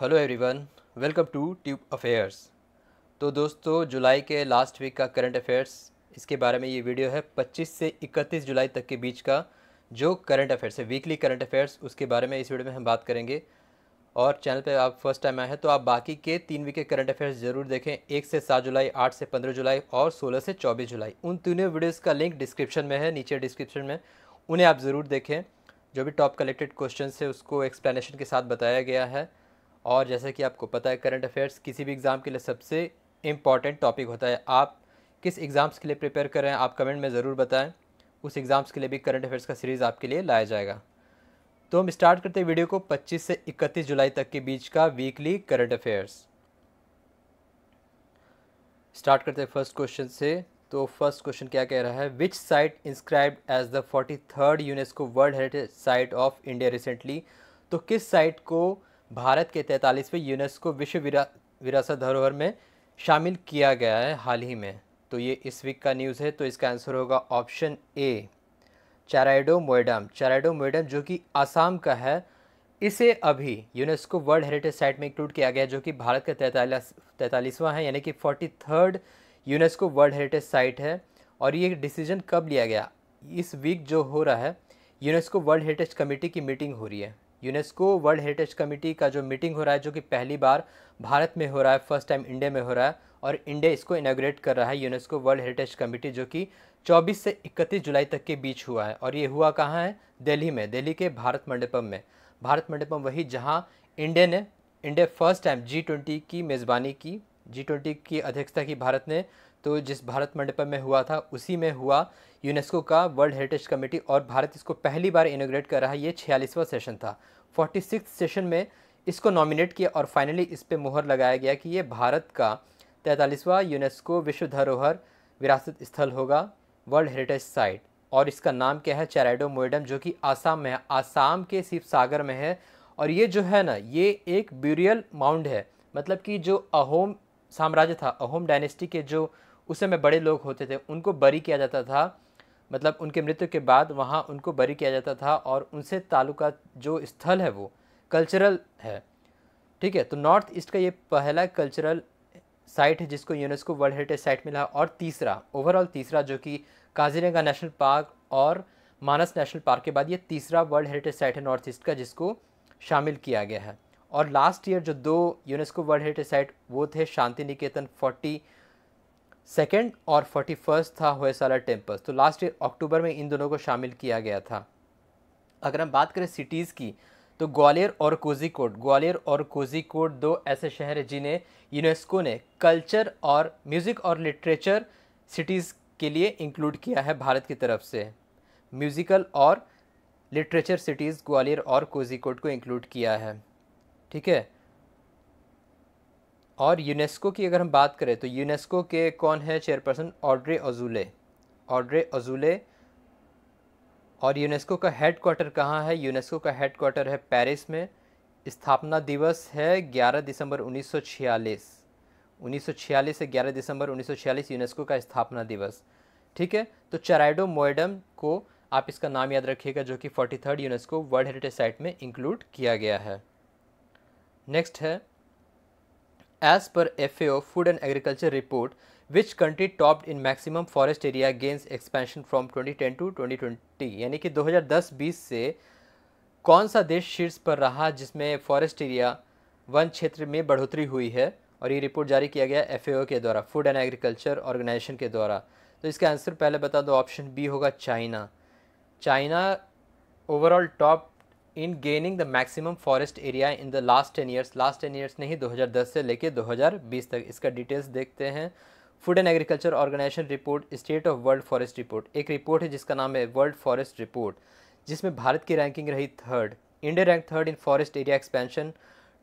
hello everyone welcome to tube affairs तो दोस्तों जुलाई के लास्ट वीक का करंट अफेयर्स इसके बारे में ये वीडियो है 25 से 31 जुलाई तक के बीच का जो करंट अफेयर्स है वीकली करंट अफेयर्स उसके बारे में इस वीडियो में हम बात करेंगे और चैनल पे आप फर्स्ट टाइम आए हैं तो आप बाकी के तीन वीक के करंट अफेयर्स जरूर देखें एक से सात जुलाई आठ से पंद्रह जुलाई और सोलह से चौबीस जुलाई उन तीनों वीडियोज़ का लिंक डिस्क्रिप्शन में है नीचे डिस्क्रिप्शन में उन्हें आप ज़रूर देखें जो भी टॉप कलेक्टेड क्वेश्चन है उसको एक्सप्लेनेशन के साथ बताया गया है और जैसा कि आपको पता है करंट अफेयर्स किसी भी एग्ज़ाम के लिए सबसे इम्पॉर्टेंट टॉपिक होता है आप किस एग्ज़ाम्स के लिए प्रिपेयर कर रहे हैं आप कमेंट में ज़रूर बताएं उस एग्ज़ाम्स के लिए भी करंट अफेयर्स का सीरीज़ आपके लिए लाया जाएगा तो हम स्टार्ट करते हैं वीडियो को 25 से 31 जुलाई तक के बीच का वीकली करंट अफेयर्स स्टार्ट करते हैं फर्स्ट क्वेश्चन से तो फर्स्ट क्वेश्चन क्या कह रहा है which site inscribe as the forty third UNESCO world heritage site of India recently तो किस साइट को भारत के तैंतालीसवें यूनेस्को विश्व विरा, विरासत धरोहर में शामिल किया गया है हाल ही में तो ये इस वीक का न्यूज़ है तो इसका आंसर होगा ऑप्शन ए चैराइडो मोएडम चैराइडो मोएडम जो कि आसाम का है इसे अभी यूनेस्को वर्ल्ड हेरिटेज साइट में इंक्लूड किया गया जो कि भारत का तैतालीस तैंतालीसवां है यानी कि forty third UNESCO world heritage site है और ये डिसीजन कब लिया गया इस वीक जो हो रहा है यूनेस्को वर्ल्ड हेरिटेज कमेटी की मीटिंग हो रही है यूनेस्को वर्ल्ड हेरिटेज कमेटी का जो मीटिंग हो रहा है जो कि पहली बार भारत में हो रहा है फर्स्ट टाइम इंडिया में हो रहा है और इंडिया इसको इनाग्रेट कर रहा है यूनेस्को वर्ल्ड हेरिटेज कमेटी जो कि 24 से 31 जुलाई तक के बीच हुआ है और ये हुआ कहाँ है दिल्ली में दिल्ली के भारत मंडपम में भारत मंडपम वही जहाँ इंडिया ने India first time G twenty की मेज़बानी की जी ट्वेंटी की अध्यक्षता की भारत ने तो जिस भारत मंडपम में हुआ था उसी में हुआ यूनेस्को का वर्ल्ड हेरिटेज कमेटी और भारत इसको पहली बार इनोग्रेट कर रहा है ये छियालीसवां सेशन था फोर्टी सेशन में इसको नॉमिनेट किया और फाइनली इस पर मुहर लगाया गया कि ये भारत का तैंतालीसवां यूनेस्को विश्व धरोहर विरासत स्थल होगा वर्ल्ड हेरिटेज साइट और इसका नाम क्या है चैराडो मोइडम जो कि आसाम में है आसाम के शिव सागर में है और ये जो है ना ये एक ब्यूरियल माउंड है मतलब कि जो अहोम साम्राज्य था अहोम डायनेस्टी के जो उस समय बड़े लोग होते थे उनको बरी किया जाता था मतलब उनके मृत्यु के बाद वहाँ उनको बरी किया जाता था और उनसे ताल्लुका जो स्थल है वो कल्चरल है ठीक है तो नॉर्थ ईस्ट का ये पहला कल्चरल साइट है जिसको यूनेस्को वर्ल्ड हेरिटेज साइट मिला और तीसरा ओवरऑल तीसरा जो कि काजीरंगा नेशनल पार्क और मानस नेशनल पार्क के बाद ये तीसरा वर्ल्ड हेरिटेज साइट है नॉर्थ ईस्ट का जिसको शामिल किया गया है और लास्ट ईयर जो दो यूनेस्को वर्ल्ड हेरिटेज साइट वो थे शांति निकेतन फोर्टी सेकेंड और फोर्टी फर्स्ट था होयसाला टेम्पल्स तो लास्ट ईयर अक्टूबर में इन दोनों को शामिल किया गया था अगर हम बात करें सिटीज़ की तो ग्वालियर और कोजिकोड ग्वालियर और कोजिकोड दो ऐसे शहर हैं जिन्हें यूनेस्को ने कल्चर और म्यूज़िक और लिटरेचर सिटीज़ के लिए इंक्लूड किया है भारत की तरफ से म्यूज़िकल और लिटरेचर सिटीज़ ग्वालियर और कोजिकोड को इंक्लूड किया है ठीक है और यूनेस्को की अगर हम बात करें तो यूनेस्को के कौन है chairperson Audrey Azoulay Audrey Azoulay और यूनेस्को का हेड क्वार्टर कहाँ है यूनेस्को का हेड क्वार्टर है पेरिस में स्थापना दिवस है 11 दिसंबर 1946 1946 से 11 दिसंबर 1946 यूनेस्को का स्थापना दिवस ठीक है तो चराइडो मोएडम को आप इसका नाम याद रखिएगा जो कि forty third UNESCO world heritage site में इंक्लूड किया गया है नेक्स्ट है as per FAO Food and Agriculture report, which country topped in maximum forest area gains expansion from 2010 to 2020 यानी कि 2010-20 से कौन सा देश शीर्ष पर रहा जिसमें फॉरेस्ट एरिया वन क्षेत्र में बढ़ोतरी हुई है और ये रिपोर्ट जारी किया गया एफ के द्वारा फूड एंड एग्रीकल्चर ऑर्गेनाइजेशन के द्वारा तो इसका आंसर पहले बता दो ऑप्शन बी होगा China China overall top in gaining the maximum forest area in the last ten years last ten years नहीं 2010 से लेके 2020 तक इसका डिटेल्स देखते हैं food and agriculture organization report state of world forest report एक report है जिसका नाम है वर्ल्ड फॉरेस्ट रिपोर्ट जिसमें भारत की रैंकिंग रही third India rank third in forest area expansion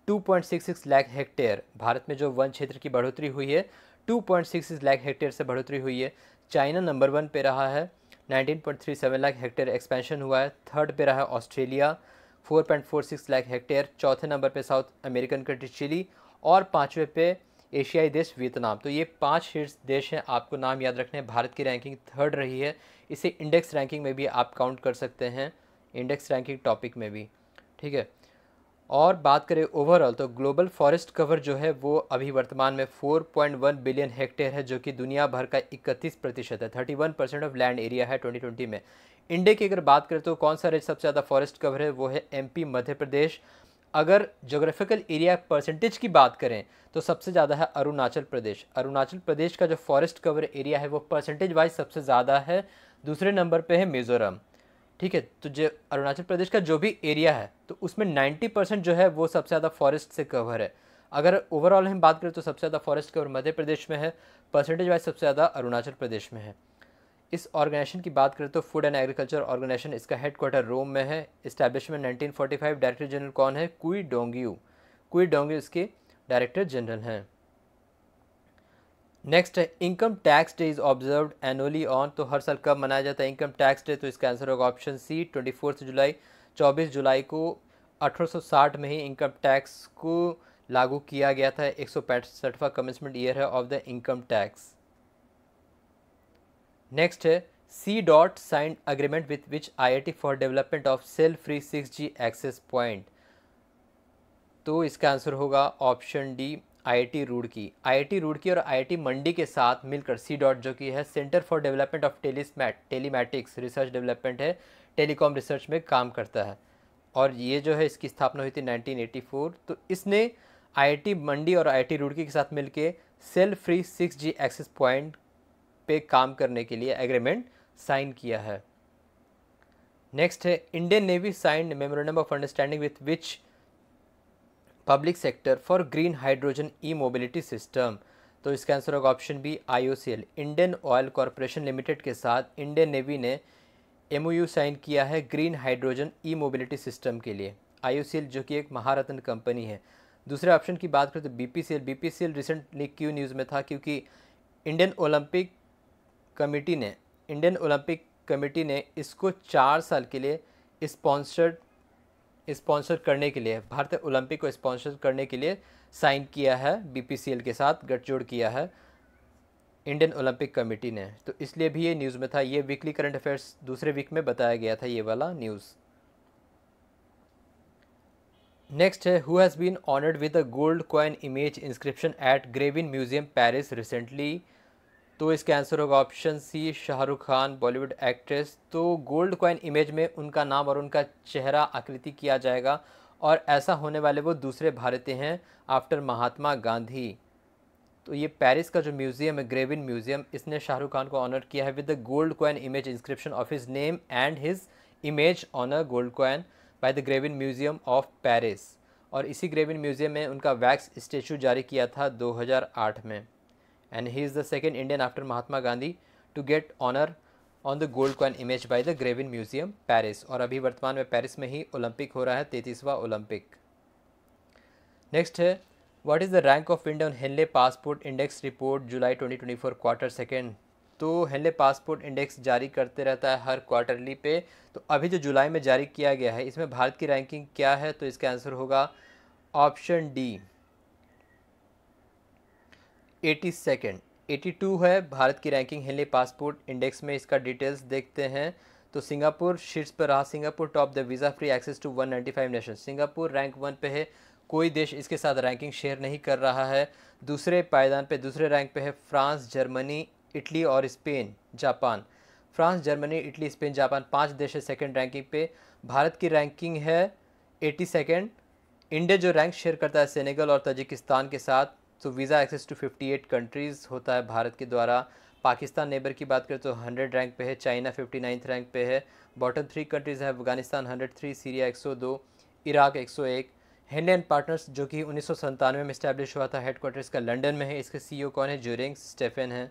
2.66 lakh hectare Bharat में जो वन क्षेत्र की बढ़ोतरी हुई है 2.66 लाख हेक्टेयर से बढ़ोतरी हुई है चाइना नंबर वन पे रहा है 19.37 लाख हेक्टेयर एक्सपेंशन हुआ है थर्ड पे रहा है ऑस्ट्रेलिया 4.46 लाख हेक्टेयर चौथे नंबर पे साउथ अमेरिकन कंट्री चिली और पाँचवें पे एशियाई देश वियतनाम तो ये पांच शीर्ष देश हैं आपको नाम याद रखने हैं भारत की रैंकिंग थर्ड रही है इसे इंडेक्स रैंकिंग में भी आप काउंट कर सकते हैं इंडेक्स रैंकिंग टॉपिक में भी ठीक है और बात करें ओवरऑल तो ग्लोबल फॉरेस्ट कवर जो है वो अभी वर्तमान में 4.1 बिलियन हेक्टेयर है जो कि दुनिया भर का 31 प्रतिशत है 31 परसेंट ऑफ लैंड एरिया है 2020 में इंडिया की अगर बात करें तो कौन सा राज्य सबसे ज़्यादा फॉरेस्ट कवर है वो है एमपी मध्य प्रदेश अगर जोग्राफिकल एरिया परसेंटेज की बात करें तो सबसे ज़्यादा है अरुणाचल प्रदेश अरुणाचल प्रदेश का जो फॉरेस्ट कवर एरिया है वो परसेंटेज वाइज सबसे ज़्यादा है दूसरे नंबर पे है मिज़ोरम ठीक है तो जो अरुणाचल प्रदेश का जो भी एरिया है तो उसमें 90 परसेंट जो है वो सबसे ज़्यादा फॉरेस्ट से कवर है अगर ओवरऑल हम बात करें तो सबसे ज़्यादा फॉरेस्ट कवर मध्य प्रदेश में है परसेंटेज वाइज सबसे ज़्यादा अरुणाचल प्रदेश में है इस ऑर्गेनाइजेशन की बात करें तो फूड एंड एग्रीकल्चर ऑर्गेनाइजेशन इसका हेड क्वार्टर रोम में है इस्टेब्लिशमेंट फाइव डायरेक्टर जनरल कौन है कुई डोंगियो कुई डोंगियो इसके डायरेक्टर जनरल हैं नेक्स्ट है income tax day is observe annually on तो हर साल कब मनाया जाता है इनकम टैक्स डे तो इसका आंसर होगा option C twenty fourth July चौबीस जुलाई को अठारह में ही इनकम टैक्स को लागू किया गया था एक सौ पैंसठवा कमेंसमेंट ईयर है of the income tax next है C DOT sign agreement with which IIT for development of cell free six G access point तो इसका आंसर होगा option D IIT Roorkee IIT Roorkee और आईआईटी मंडी के साथ मिलकर सी डॉट जो कि है सेंटर फॉर डेवलपमेंट ऑफ टेलीस्मैट टेलीमेटिक्स रिसर्च डेवलपमेंट है टेलीकॉम रिसर्च में काम करता है और ये जो है इसकी स्थापना हुई थी 1984 तो इसने आईआईटी मंडी और आईआईटी रुड़की के साथ मिलकर cell free six G access point पे काम करने के लिए एग्रीमेंट साइन किया है नेक्स्ट है Indian navy sign memorandum of understanding with which public sector for green hydrogen E mobility system तो इसका आंसर होगा option B IOCL Indian oil corporation limited के साथ इंडियन नेवी ने एमओयू साइन किया है green hydrogen E mobility system के लिए आईओसीएल जो कि एक महारत्न कंपनी है दूसरे ऑप्शन की बात करें तो बीपीसीएल बीपीसीएल रिसेंटली क्यों न्यूज़ में था क्योंकि इंडियन ओलंपिक कमेटी ने इंडियन ओलंपिक कमेटी ने इसको चार साल के लिए इस्पॉन्सर्ड स्पॉन्सर करने के लिए भारत ओलंपिक को स्पॉन्सर करने के लिए साइन किया है बीपीसीएल के साथ गठजोड़ किया है इंडियन ओलंपिक कमेटी ने तो इसलिए भी ये न्यूज़ में था ये वीकली करंट अफेयर्स दूसरे वीक में बताया गया था ये वाला न्यूज़ नेक्स्ट है who has been honoured with a gold coin image inscription at Grevin museum Paris recently तो इसका आंसर होगा option C Shahrukh Khan Bollywood actress तो गोल्ड कॉइन इमेज में उनका नाम और उनका चेहरा आकृति किया जाएगा और ऐसा होने वाले वो दूसरे भारतीय हैं आफ्टर महात्मा गांधी तो ये पेरिस का जो म्यूज़ियम है ग्रेविन म्यूज़ियम इसने शाहरुख खान को ऑनर किया है with the gold coin image inscription of his name and his image on a gold coin by the Grevin museum of Paris और इसी ग्रेविन म्यूज़ियम में उनका वैक्स स्टेचू जारी किया था 2008 में and he is the second Indian after Mahatma Gandhi to get honor on the gold coin image by the Grevin museum Paris और अभी वर्तमान में पैरिस में ही ओलंपिक हो रहा है तैतीसवा ओलंपिक नेक्स्ट है what is the rank of India on Henley passport index report July twenty twenty four quarter second तो हेनले पासपोर्ट इंडेक्स जारी करते रहता है हर क्वार्टरली पे तो अभी जो जुलाई में जारी किया गया है इसमें भारत की रैंकिंग क्या है तो इसका आंसर होगा option D eighty second eighty two है भारत की रैंकिंग हेली पासपोर्ट इंडेक्स में इसका डिटेल्स देखते हैं तो सिंगापुर शीर्ष पर रहा Singapore top the visa free access to 195 nation Singapore rank one पे है कोई देश इसके साथ रैंकिंग शेयर नहीं कर रहा है दूसरे पायदान पे दूसरे रैंक पे है फ्रांस जर्मनी इटली और Spain Japan France Germany Italy Spain Japan पाँच देश है सेकेंड रैंकिंग पे भारत की रैंकिंग है एटी सेकेंड इंडिया जो रैंक शेयर करता है सेनेगल और तजिकिस्तान के साथ सो तो वीज़ा एक्सेस टू 58 कंट्रीज़ होता है भारत के द्वारा पाकिस्तान नेबर की बात करें तो 100 रैंक पे है चाइना 59 रैंक पे है बॉटम थ्री कंट्रीज़ हैं Afghanistan 103 Syria 102 Iraq 101 Henley and partners जो कि उन्नीस में इस्टेब्लिश हुआ था हेड क्वार्टर्स का लंडन में है इसके सीईओ e कौन है जूरिंग स्टेफेन है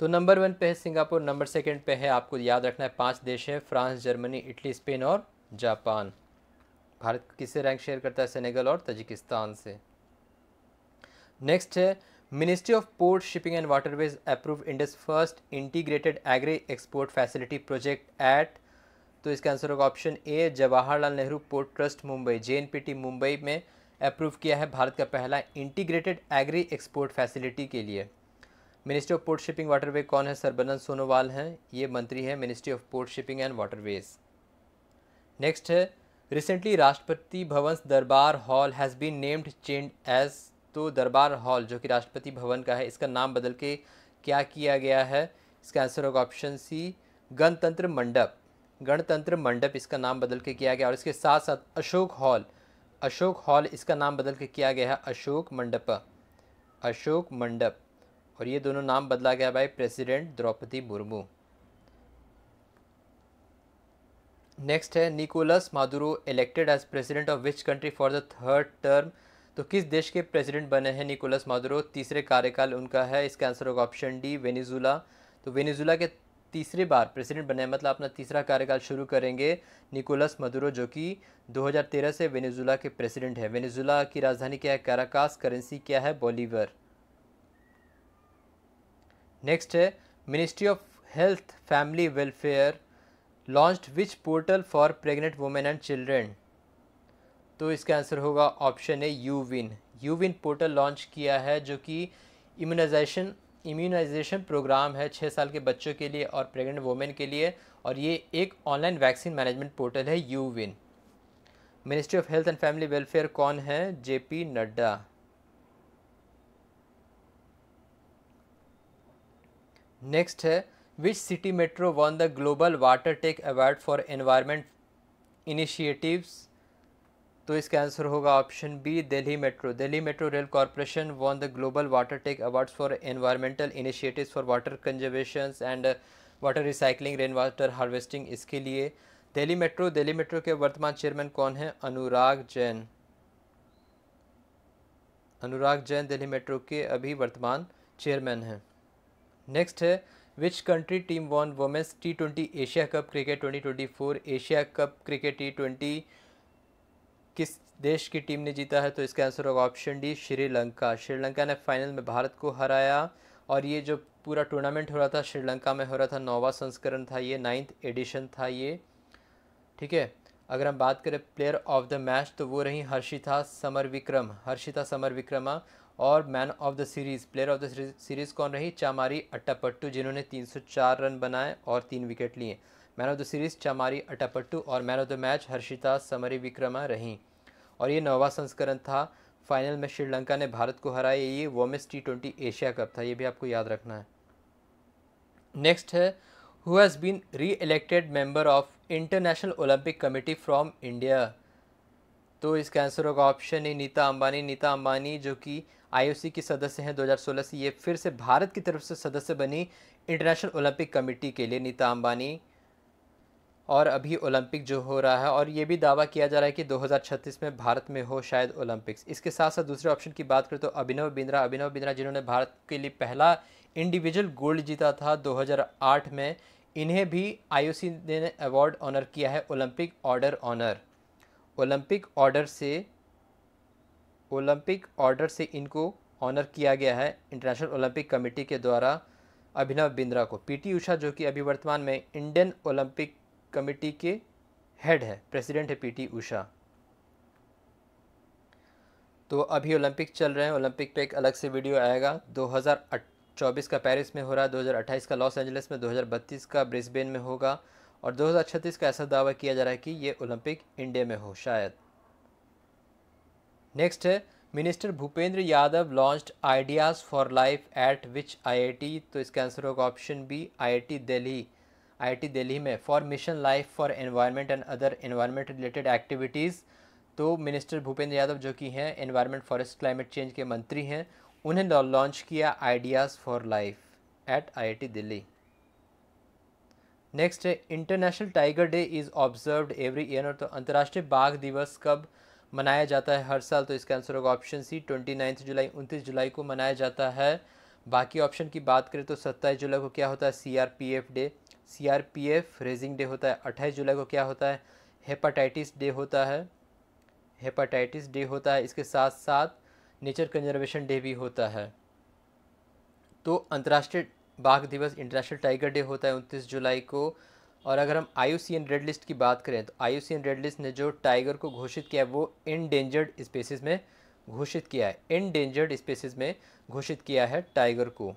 तो नंबर वन पे है सिंगापुर नंबर सेकंड पे है आपको याद रखना है पांच देश हैं फ्रांस जर्मनी इटली स्पेन और जापान भारत किससे रैंक शेयर करता है सेनेगल और तजिकिस्तान से नेक्स्ट है ministry of port shipping and waterways approve India's first integrated agri export facility project at तो इसका आंसर होगा option A Jawaharlal Nehru port trust Mumbai J Mumbai में अप्रूव किया है भारत का पहला इंटीग्रेटेड एग्री एक्सपोर्ट फैसिलिटी के लिए ministry of port shipping waterway कौन है सरबनंद सोनोवाल हैं ये मंत्री हैं ministry of port shipping and waterways next है recently Rashtrapati Bhavan Darbar hall has been named changed as तो दरबार हॉल जो कि राष्ट्रपति भवन का है इसका नाम बदल के क्या किया गया है इसका आंसर होगा ऑप्शन सी गणतंत्र मंडप गणतंत्र मंडप इसका नाम बदल के किया गया और इसके साथ साथ अशोक हॉल अशोक हॉल इसका नाम बदल के किया गया है अशोक मंडप अशोक मंडप और ये दोनों नाम बदला गया भाई प्रेसिडेंट द्रौपदी मुर्मू नेक्स्ट है Nicolas Maduro elected as president of which country for the third term तो किस देश के प्रेसिडेंट बने हैं निकोलस मादुरो तीसरे कार्यकाल उनका है इसका आंसर होगा ऑप्शन डी वेनेजुला तो वेनेजुला के तीसरी बार प्रेसिडेंट बने मतलब अपना तीसरा कार्यकाल शुरू करेंगे निकोलस मदुरो जो कि 2013 से वेनेजुला के प्रेसिडेंट है वेनेजुला की राजधानी क्या है कैराकास करेंसी क्या है बॉलीवर नेक्स्ट है ministry of health family welfare launched which portal for pregnant women and children तो इसका आंसर होगा option A U win U win portal launch किया है जो कि इम्यूनाइजेशन इम्यूनाइजेशन प्रोग्राम है छः साल के बच्चों के लिए और प्रेग्नेंट वोमेन के लिए और ये एक ऑनलाइन वैक्सीन मैनेजमेंट पोर्टल है U win ministry of health and family welfare कौन है जे पी नड्डा नेक्स्ट है which city metro won the global water tech award for environment initiatives तो इसका आंसर होगा option B Delhi metro Delhi metro rail corporation won the global water tech awards for environmental initiatives for water conservation and water recycling rain water harvesting इसके लिए Delhi metro Delhi metro के वर्तमान chairman कौन है Anurag Jain Anurag Jain Delhi metro के अभी वर्तमान चेयरमैन हैं नेक्स्ट है which country team won women's T twenty Asia cup cricket 2024 Asia cup cricket T twenty किस देश की टीम ने जीता है तो इसका आंसर होगा ऑप्शन डी श्रीलंका श्रीलंका ने फाइनल में भारत को हराया और ये जो पूरा टूर्नामेंट हो रहा था श्रीलंका में हो रहा था नौवा संस्करण था ये नाइन्थ एडिशन था ये ठीक है अगर हम बात करें प्लेयर ऑफ द मैच तो वो रही हर्षिता समर विक्रम हर्षिता समर विक्रमा और man of the series player of the series कौन रही चामारी अट्टापट्टू जिन्होंने 304 रन बनाए और तीन विकेट लिए man of the series Chamari Athapaththu और man of the match Harshitha Samarawickrama रहीं और ये नौवा संस्करण था फाइनल में श्रीलंका ने भारत को हराया ये women's T twenty Asia cup था ये भी आपको याद रखना है नेक्स्ट है who has been re elected member of international Olympic committee from India तो इसका आंसर होगा ऑप्शन ए नीता अंबानी नीता अंबानी जो कि आईओसी की सदस्य हैं 2016 से ये फिर से भारत की तरफ से सदस्य बनी इंटरनेशनल ओलंपिक कमेटी के लिए नीता अंबानी और अभी ओलंपिक जो हो रहा है और ये भी दावा किया जा रहा है कि 2036 में भारत में हो शायद ओलंपिक्स इसके साथ साथ दूसरे ऑप्शन की बात करें तो अभिनव बिंद्रा अभिनव बिंद्रा जिन्होंने भारत के लिए पहला इंडिविजुअल गोल्ड जीता था 2008 में इन्हें भी आईओसी ने अवार्ड ऑनर किया है Olympic order honour Olympic order से ओलंपिक ऑर्डर से इनको ऑनर किया गया है इंटरनेशनल ओलंपिक कमेटी के द्वारा अभिनव बिंद्रा को पीटी उषा जो कि अभी वर्तमान में इंडियन ओलंपिक कमेटी के हेड है प्रेसिडेंट है पीटी उषा तो अभी ओलंपिक चल रहे हैं ओलंपिक पे एक अलग से वीडियो आएगा 2024 का पेरिस में हो रहा है 2028 का लॉस एंजलिस में 2032 का ब्रिस्बेन में होगा और 2036 का ऐसा दावा किया जा रहा है कि ये ओलंपिक इंडिया में हो शायद नेक्स्ट है minister Bhupender Yadav launched ideas for life at which IIT तो इसका आंसर होगा option B IIT Delhi IIT Delhi में for mission life for environment and other environment related activities तो मिनिस्टर भूपेंद्र यादव जो कि हैं एनवायरनमेंट फॉरेस्ट क्लाइमेट चेंज के मंत्री हैं उन्हें लॉन्च किया ideas for life at I Delhi next है international tiger day is observed every year तो अंतर्राष्ट्रीय बाघ दिवस कब मनाया जाता है हर साल तो इसका आंसर होगा option C twenty ninth July उनतीस जुलाई को मनाया जाता है बाकी ऑप्शन की बात करें तो सत्ताईस जुलाई को क्या होता है C R P F day CRPF raising day होता है अट्ठाईस जुलाई को क्या होता है हेपाटाइटिस डे होता है हेपाटाइटिस डे होता है इसके साथ साथ नेचर कंजर्वेशन डे भी होता है तो अंतर्राष्ट्रीय बाघ दिवस इंटरनेशनल टाइगर डे होता है उनतीस जुलाई को और अगर हम आई रेड लिस्ट की बात करें तो आई रेड लिस्ट ने जो टाइगर को घोषित किया है वो इनडेंजर्ड स्पेसिस में घोषित किया है इनडेंजर्ड स्पेसिस में घोषित किया है टाइगर को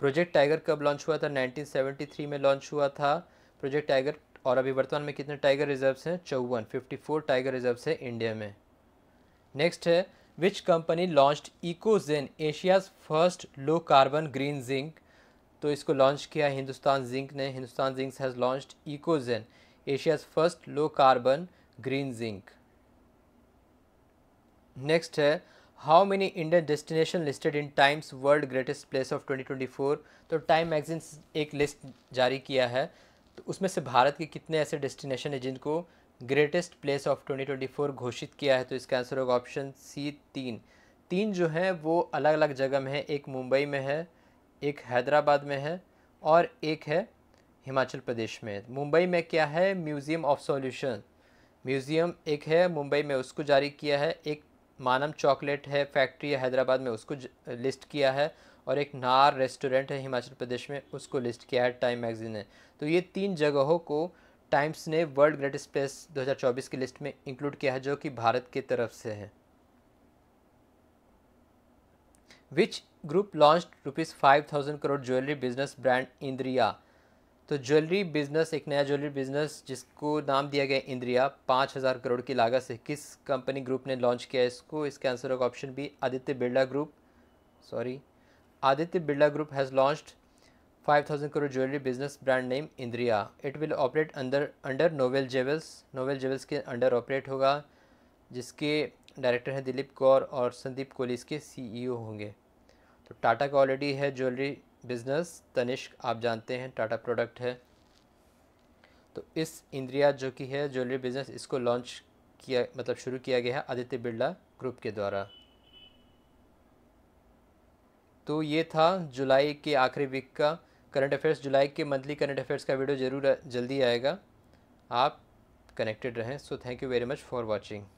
प्रोजेक्ट टाइगर कब लॉन्च हुआ था 1973 में लॉन्च हुआ था प्रोजेक्ट टाइगर और अभी वर्तमान में कितने टाइगर रिजर्व्स हैं चौवन 54 टाइगर रिजर्व्स हैं इंडिया में नेक्स्ट है which company launched EcoZen Asia's first low carbon green zinc तो इसको लॉन्च किया हिंदुस्तान जिंक ने Hindustan zinc has launched EcoZen Asia's first low carbon green zinc next है how many Indian destination listed in Time's world greatest place of 2024 तो time magazine एक list जारी किया है तो उसमें से भारत के कितने ऐसे डेस्टिनेशन हैं जिनको ग्रेटेस्ट प्लेस ऑफ 2024 घोषित किया है तो इसका आंसर होगा ऑप्शन सी तीन तीन जो हैं वो अलग अलग जगह में है एक मुंबई में है एक हैदराबाद में है और एक है हिमाचल प्रदेश में मुंबई में क्या है म्यूज़ियम ऑफ सॉल्यूशन म्यूज़ियम एक है मुंबई में उसको जारी किया है एक मानम चॉकलेट है फैक्ट्री है हैदराबाद में उसको लिस्ट किया है और एक नार रेस्टोरेंट है हिमाचल प्रदेश में उसको लिस्ट किया है टाइम मैगजीन ने तो ये तीन जगहों को टाइम्स ने वर्ल्ड ग्रेटेस्ट प्लेस 2024 की लिस्ट में इंक्लूड किया है जो कि भारत की तरफ से है which group launch rupees five thousand crore jewellery business brand Indriya तो ज्वेलरी बिजनेस एक नया ज्वेलरी बिजनेस जिसको नाम दिया गया इंद्रिया पाँच हज़ार करोड़ की लागत से किस कंपनी ग्रुप ने लॉन्च किया है इसको इसके आंसर होगा option B Aditya Birla group sorry Aditya Birla group has launched 5000 crore jewellery business brand name Indriya it will operate under under Novel Jewels Novel Jewels के अंडर ऑपरेट होगा जिसके डायरेक्टर हैं दिलीप कौर और संदीप कोहली इसके सीईओ e होंगे तो टाटा का ऑलरेडी है ज्वेलरी बिज़नेस तनिष्क आप जानते हैं टाटा प्रोडक्ट है तो इस इंद्रिया जो कि है ज्वेलरी बिज़नेस इसको लॉन्च किया मतलब शुरू किया गया है आदित्य बिरला ग्रुप के द्वारा तो ये था जुलाई के आखिरी वीक का करंट अफेयर्स जुलाई के मंथली करंट अफेयर्स का वीडियो ज़रूर जल्दी आएगा आप कनेक्टेड रहें so thank you very much for watching